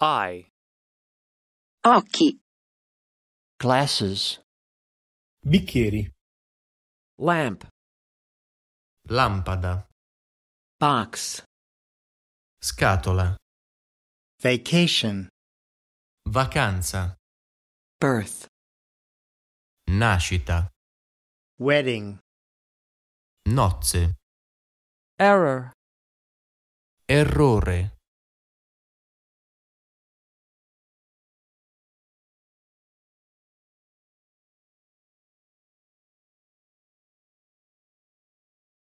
Eye. Occhi. Glasses. Bicchieri. Lamp. Lampada. Box. Scatola. Vacation. Vacanza. Birth. Nascita. Wedding. Nozze. Error. Errore.